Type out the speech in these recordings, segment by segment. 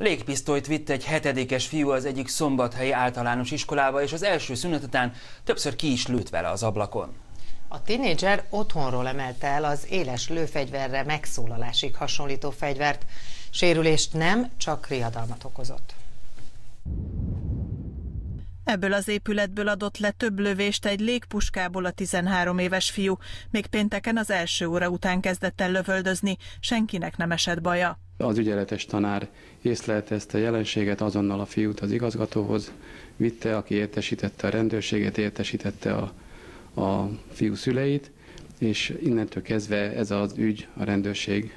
Légpisztolyt vitt egy hetedikes fiú az egyik szombathelyi általános iskolába, és az első szünet után többször ki is lőtt vele az ablakon. A tinédzser otthonról emelte el az éles lőfegyverre megszólalásig hasonlító fegyvert. Sérülést nem, csak riadalmat okozott. Ebből az épületből adott le több lövést egy légpuskából a 13 éves fiú. Még pénteken az első óra után kezdett el lövöldözni, senkinek nem esett baja. Az ügyeletes tanár észlelte ezt a jelenséget, azonnal a fiút az igazgatóhoz vitte, aki értesítette a rendőrséget, értesítette a, a fiú szüleit, és innentől kezdve ez az ügy a rendőrség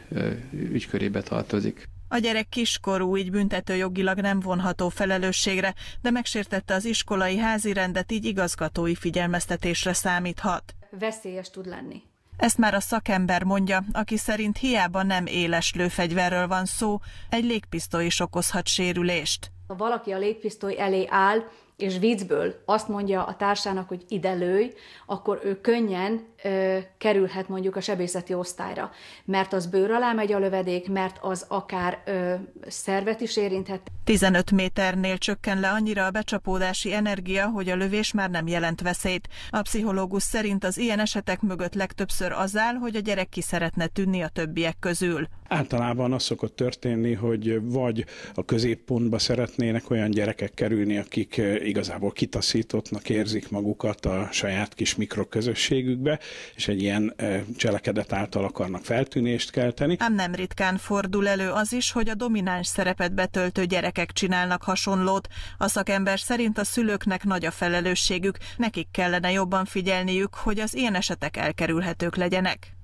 ügykörébe tartozik. A gyerek kiskorú, így büntető jogilag nem vonható felelősségre, de megsértette az iskolai házi rendet, így igazgatói figyelmeztetésre számíthat. Veszélyes tud lenni. Ezt már a szakember mondja, aki szerint hiába nem éles lőfegyverről van szó, egy légpisztoly is okozhat sérülést. Ha valaki a légpisztoly elé áll, és viccből azt mondja a társának, hogy ide lőj, akkor ő könnyen ö, kerülhet mondjuk a sebészeti osztályra, mert az bőr alá megy a lövedék, mert az akár ö, szervet is érinthet. 15 méternél csökken le annyira a becsapódási energia, hogy a lövés már nem jelent veszélyt. A pszichológus szerint az ilyen esetek mögött legtöbbször az áll, hogy a gyerek ki szeretne tűnni a többiek közül. Általában az szokott történni, hogy vagy a középpontba szeretnének olyan gyerekek kerülni, akik eh, igazából kitaszítottnak érzik magukat a saját kis mikroközösségükbe, és egy ilyen eh, cselekedet által akarnak feltűnést kelteni. Ám nem ritkán fordul elő az is, hogy a domináns szerepet betöltő gyerek gyerekek csinálnak hasonlót. A szakember szerint a szülőknek nagy a felelősségük, nekik kellene jobban figyelniük, hogy az ilyen esetek elkerülhetők legyenek.